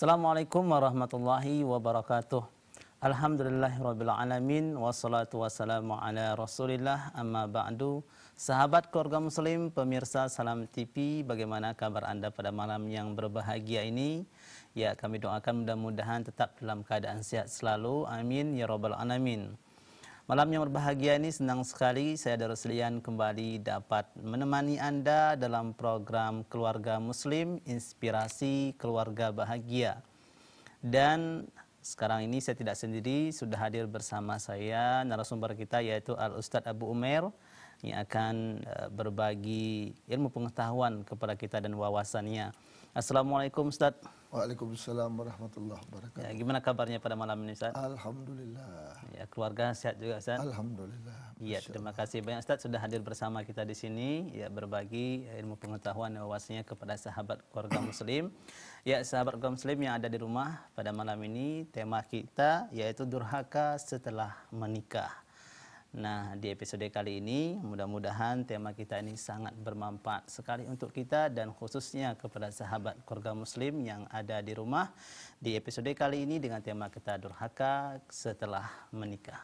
Assalamualaikum warahmatullahi wabarakatuh. Alhamdulillahirrabbilalamin Wassalatu wassalamu ala rasulillah Amma ba'du Sahabat keluarga muslim, pemirsa Salam TV Bagaimana kabar anda pada malam yang berbahagia ini? Ya kami doakan mudah-mudahan tetap dalam keadaan sehat selalu Amin Ya Rabbal Alamin Malam yang berbahagia ini senang sekali saya Daruslian kembali dapat menemani Anda dalam program Keluarga Muslim Inspirasi Keluarga Bahagia. Dan sekarang ini saya tidak sendiri, sudah hadir bersama saya narasumber kita yaitu Al Ustadz Abu Umar yang akan eh, berbagi ilmu pengetahuan kepada kita dan wawasannya. Assalamualaikum Ustadz. Waalaikumsalam warahmatullahi wabarakatuh. Ya, gimana kabarnya pada malam ini Ustaz? Alhamdulillah. Ya, keluarga sehat juga Ustaz? Alhamdulillah. Iya, terima kasih banyak Ustaz sudah hadir bersama kita di sini ya berbagi ilmu pengetahuan dan wawasannya kepada sahabat keluarga muslim. Ya, sahabat keluarga muslim yang ada di rumah pada malam ini tema kita yaitu durhaka setelah menikah. Nah, di episode kali ini mudah-mudahan tema kita ini sangat bermanfaat sekali untuk kita dan khususnya kepada sahabat keluarga muslim yang ada di rumah. Di episode kali ini dengan tema kita durhaka setelah menikah.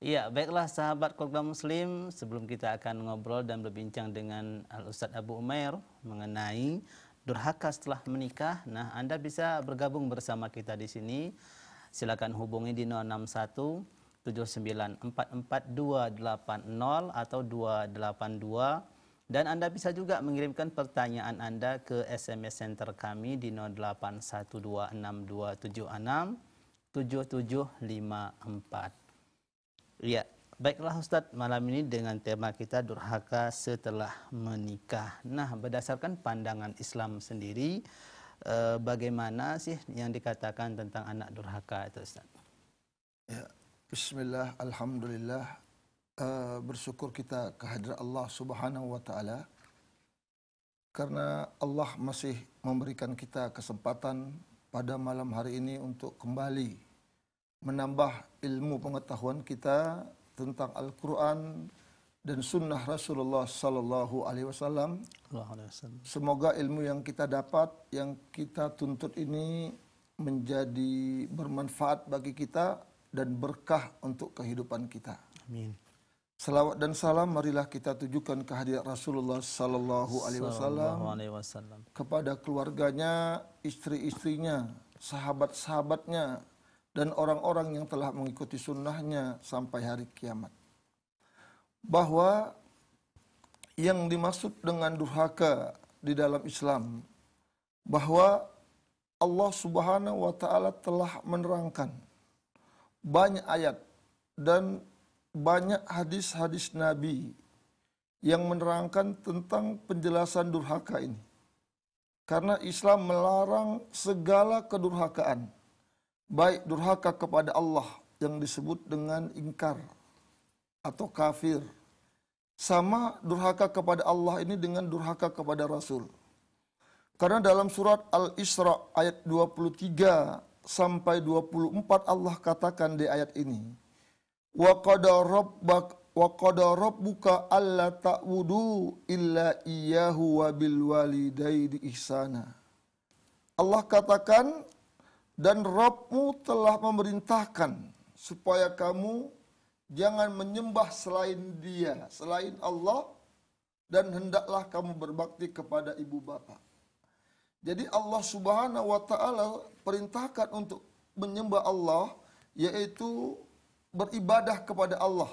Ya, baiklah sahabat keluarga muslim, sebelum kita akan ngobrol dan berbincang dengan Al Ustaz Abu Umair mengenai durhaka setelah menikah, nah Anda bisa bergabung bersama kita di sini. Silakan hubungi di 061 79444280 atau 282 dan Anda bisa juga mengirimkan pertanyaan Anda ke SMS center kami di 08126276 7754. Iya, Baiklah Ustaz, malam ini dengan tema kita durhaka setelah menikah. Nah, berdasarkan pandangan Islam sendiri, eh, bagaimana sih yang dikatakan tentang anak durhaka itu Ustaz? Ya, Bismillah, Alhamdulillah. Uh, bersyukur kita kehadiran Allah Subhanahu wa taala karena Allah masih memberikan kita kesempatan pada malam hari ini untuk kembali menambah ilmu pengetahuan kita tentang Al-Quran dan sunnah Rasulullah Sallallahu Alaihi Wasallam. Semoga ilmu yang kita dapat, yang kita tuntut ini menjadi bermanfaat bagi kita dan berkah untuk kehidupan kita. Amin. Salawat dan salam marilah kita tujukan kehadirat Rasulullah Sallallahu Alaihi Wasallam kepada keluarganya, istri-istrinya, sahabat-sahabatnya, dan orang-orang yang telah mengikuti sunnahnya sampai hari kiamat. Bahwa yang dimaksud dengan durhaka di dalam Islam, bahwa Allah subhanahu wa ta'ala telah menerangkan banyak ayat dan banyak hadis-hadis Nabi yang menerangkan tentang penjelasan durhaka ini. Karena Islam melarang segala kedurhakaan baik durhaka kepada Allah yang disebut dengan ingkar atau kafir. Sama durhaka kepada Allah ini dengan durhaka kepada Rasul. Karena dalam surat Al-Isra ayat 23 sampai 24 Allah katakan di ayat ini. Wa qada rabbak wa qada rabbuka alla ta'budu illa iyyahu wa bil walidayni ihsana. Allah katakan dan Robmu telah memerintahkan supaya kamu jangan menyembah selain dia, selain Allah dan hendaklah kamu berbakti kepada ibu bapa. Jadi Allah Subhanahu wa taala perintahkan untuk menyembah Allah yaitu beribadah kepada Allah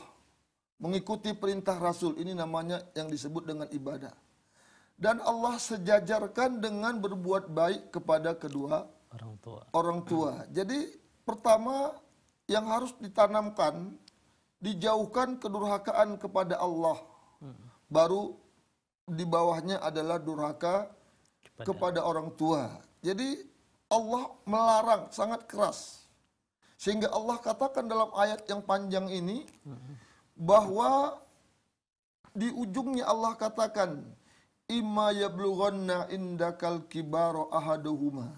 mengikuti perintah Rasul. Ini namanya yang disebut dengan ibadah. Dan Allah sejajarkan dengan berbuat baik kepada kedua orang tua. Orang tua. Jadi pertama yang harus ditanamkan dijauhkan kedurhakaan kepada Allah. Hmm. Baru di bawahnya adalah durhaka kepada, kepada orang tua. Jadi Allah melarang sangat keras. Sehingga Allah katakan dalam ayat yang panjang ini hmm. bahwa di ujungnya Allah katakan imma yablughanna indakal kibaro ahaduhuma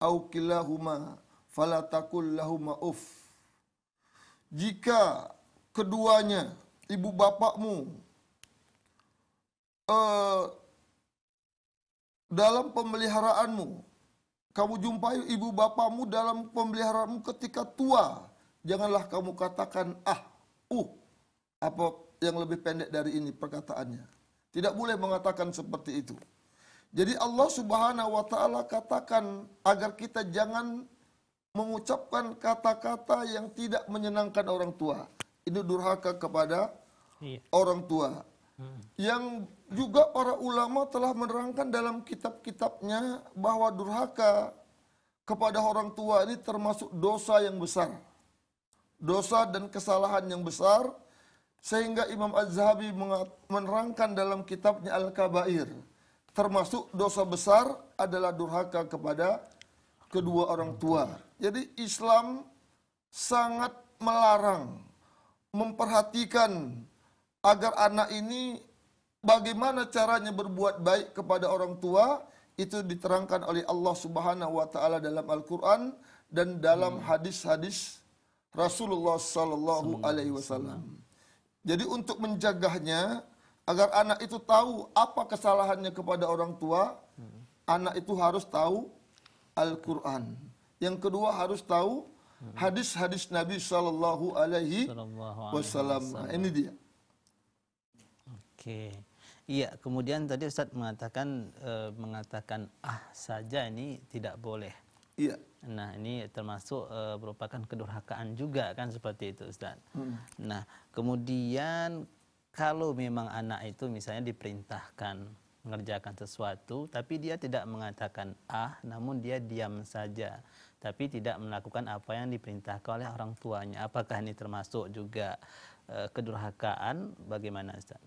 au kilahuma falatakul lahuma uf. Jika keduanya ibu bapakmu uh, dalam pemeliharaanmu kamu jumpai ibu bapakmu dalam pemeliharaanmu ketika tua janganlah kamu katakan ah uh apa yang lebih pendek dari ini perkataannya tidak boleh mengatakan seperti itu jadi Allah Subhanahu wa taala katakan agar kita jangan mengucapkan kata-kata yang tidak menyenangkan orang tua. Ini durhaka kepada iya. orang tua. Hmm. Yang juga para ulama telah menerangkan dalam kitab-kitabnya bahwa durhaka kepada orang tua ini termasuk dosa yang besar. Dosa dan kesalahan yang besar sehingga Imam Az-Zahabi menerangkan dalam kitabnya Al-Kabair termasuk dosa besar adalah durhaka kepada kedua orang tua. Jadi Islam sangat melarang memperhatikan agar anak ini bagaimana caranya berbuat baik kepada orang tua itu diterangkan oleh Allah Subhanahu wa taala dalam Al-Qur'an dan dalam hmm. hadis-hadis Rasulullah sallallahu alaihi wasallam. Jadi untuk menjaganya agar anak itu tahu apa kesalahannya kepada orang tua, hmm. anak itu harus tahu Al-Quran. Yang kedua harus tahu hadis-hadis Nabi Shallallahu Alaihi Wasallam. Nah, ini dia. Oke, iya. Kemudian tadi Ustadz mengatakan e, mengatakan ah saja ini tidak boleh. Iya. Nah, ini termasuk e, merupakan kedurhakaan juga kan seperti itu, Ustaz. Hmm. Nah, kemudian kalau memang anak itu misalnya diperintahkan mengerjakan sesuatu tapi dia tidak mengatakan ah namun dia diam saja tapi tidak melakukan apa yang diperintahkan oleh orang tuanya apakah ini termasuk juga e, kedurhakaan bagaimana Ustaz?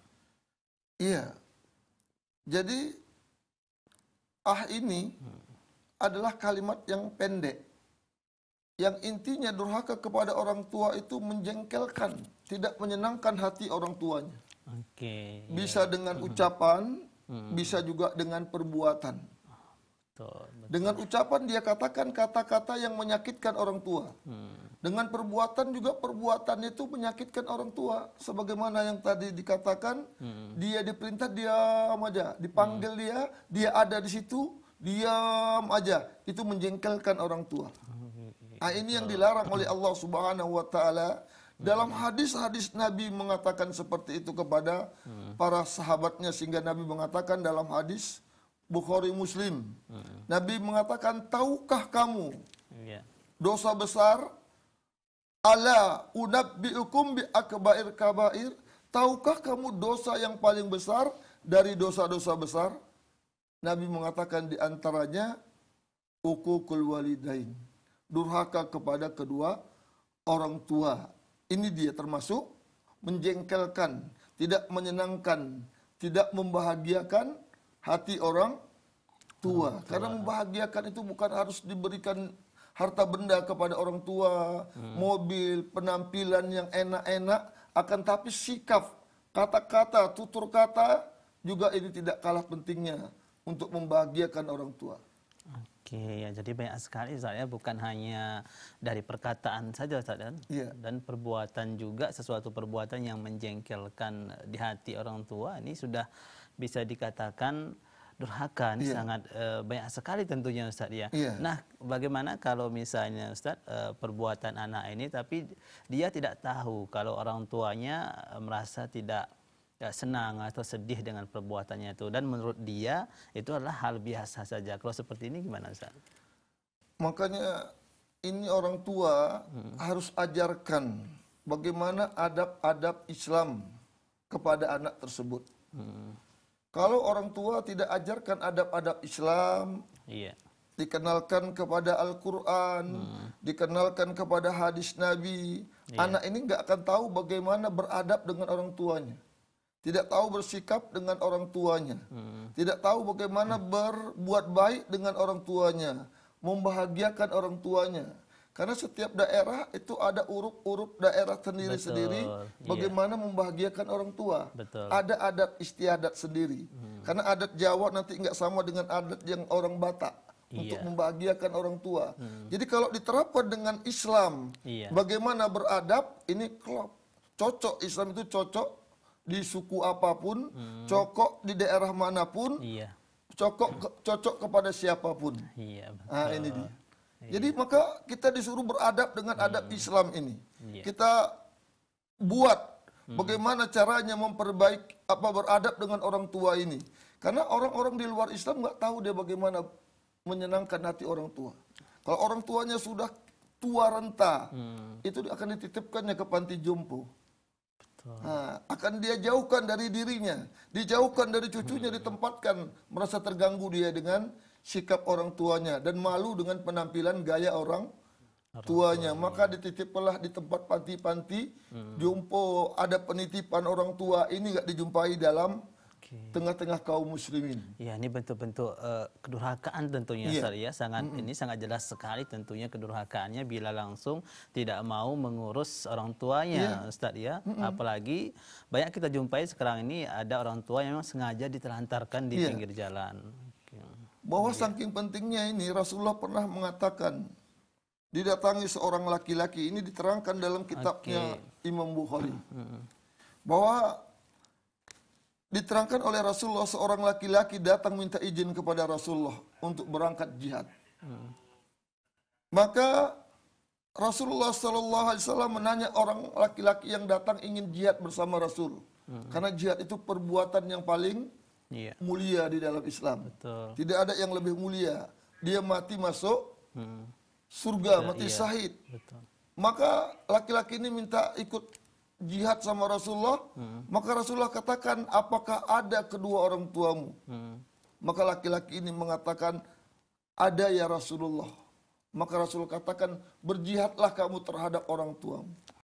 Iya. Jadi ah ini hmm. adalah kalimat yang pendek yang intinya durhaka kepada orang tua itu menjengkelkan, tidak menyenangkan hati orang tuanya. Oke. Okay, iya. bisa yeah. dengan hmm. ucapan, hmm. bisa juga dengan perbuatan. Dengan ucapan dia katakan kata-kata yang menyakitkan orang tua. Hmm. Dengan perbuatan juga perbuatan itu menyakitkan orang tua. Sebagaimana yang tadi dikatakan, hmm. dia diperintah diam aja, dipanggil hmm. dia, dia ada di situ, diam aja. Itu menjengkelkan orang tua. Nah, ini yang dilarang oleh Allah Subhanahu wa taala. Dalam hadis-hadis Nabi mengatakan seperti itu kepada para sahabatnya sehingga Nabi mengatakan dalam hadis Bukhari Muslim. Nabi mengatakan, "Tahukah kamu iya. dosa besar? Ala unabbiukum bi akbair kabair? Tahukah kamu dosa yang paling besar dari dosa-dosa besar?" Nabi mengatakan di antaranya ukukul walidain durhaka kepada kedua orang tua. Ini dia termasuk menjengkelkan, tidak menyenangkan, tidak membahagiakan hati orang tua. Orang Karena membahagiakan itu bukan harus diberikan harta benda kepada orang tua, hmm. mobil, penampilan yang enak-enak, akan tapi sikap, kata-kata, tutur kata juga ini tidak kalah pentingnya untuk membahagiakan orang tua. Oke, ya jadi banyak sekali saya bukan hanya dari perkataan saja Ustaz dan, ya. dan perbuatan juga sesuatu perbuatan yang menjengkelkan di hati orang tua ini sudah bisa dikatakan durhaka ini yeah. sangat e, banyak sekali tentunya Ustaz ya. Yeah. Nah, bagaimana kalau misalnya Ustaz e, perbuatan anak ini tapi dia tidak tahu kalau orang tuanya merasa tidak ya, senang atau sedih dengan perbuatannya itu dan menurut dia itu adalah hal biasa saja kalau seperti ini gimana Ustaz? makanya ini orang tua hmm. harus ajarkan bagaimana adab-adab Islam kepada anak tersebut hmm. kalau orang tua tidak ajarkan adab-adab Islam iya dikenalkan kepada Al-Quran, hmm. dikenalkan kepada hadis Nabi. yeah. Anak ini nggak akan tahu bagaimana beradab dengan orang tuanya tidak tahu bersikap dengan orang tuanya, hmm. tidak tahu bagaimana hmm. berbuat baik dengan orang tuanya, membahagiakan orang tuanya. Karena setiap daerah itu ada urup-urup daerah sendiri-sendiri iya. bagaimana yeah. membahagiakan orang tua. Betul. Ada adat istiadat sendiri. Hmm. Karena adat Jawa nanti nggak sama dengan adat yang orang Batak iya. untuk membahagiakan orang tua. Hmm. Jadi kalau diterapkan dengan Islam, yeah. bagaimana beradab ini klop. Cocok Islam itu cocok di suku apapun, hmm. cocok di daerah manapun, iya. cocok ke, cocok kepada siapapun. Iya, ah, betul. Nah, ini Iya. Jadi maka kita disuruh beradab dengan hmm. adab Islam ini. Iya. Kita buat hmm. bagaimana caranya memperbaiki apa beradab dengan orang tua ini. Karena orang-orang di luar Islam nggak tahu dia bagaimana menyenangkan hati orang tua. Kalau orang tuanya sudah tua renta, hmm. itu akan dititipkannya ke panti jompo. Nah, akan dia jauhkan dari dirinya, dijauhkan dari cucunya, hmm. ditempatkan merasa terganggu dia dengan sikap orang tuanya dan malu dengan penampilan gaya orang tuanya. Maka dititiplah di tempat panti-panti, hmm. jumpo ada penitipan orang tua ini nggak dijumpai dalam tengah-tengah kaum muslimin. Ya, ini bentuk-bentuk uh, kedurhakaan tentunya yeah. ya. Sangat mm -mm. ini sangat jelas sekali tentunya kedurhakaannya bila langsung tidak mau mengurus orang tuanya yeah. Ustaz ya. Mm -mm. Apalagi banyak kita jumpai sekarang ini ada orang tua yang memang sengaja ditelantarkan di yeah. pinggir jalan. Bahwa yeah. saking pentingnya ini Rasulullah pernah mengatakan didatangi seorang laki-laki ini diterangkan dalam kitabnya okay. Imam Bukhari. Bahwa Diterangkan oleh Rasulullah seorang laki-laki datang minta izin kepada Rasulullah untuk berangkat jihad. Maka Rasulullah Shallallahu Alaihi Wasallam menanya orang laki-laki yang datang ingin jihad bersama Rasul, karena jihad itu perbuatan yang paling iya. mulia di dalam Islam. Tidak ada yang lebih mulia. Dia mati masuk hmm. surga, iya, mati iya. syahid. Maka laki-laki ini minta ikut jihad sama Rasulullah, hmm. maka Rasulullah katakan, apakah ada kedua orang tuamu? Hmm. Maka laki-laki ini mengatakan, ada ya Rasulullah. Maka Rasul katakan, berjihadlah kamu terhadap orang tuamu.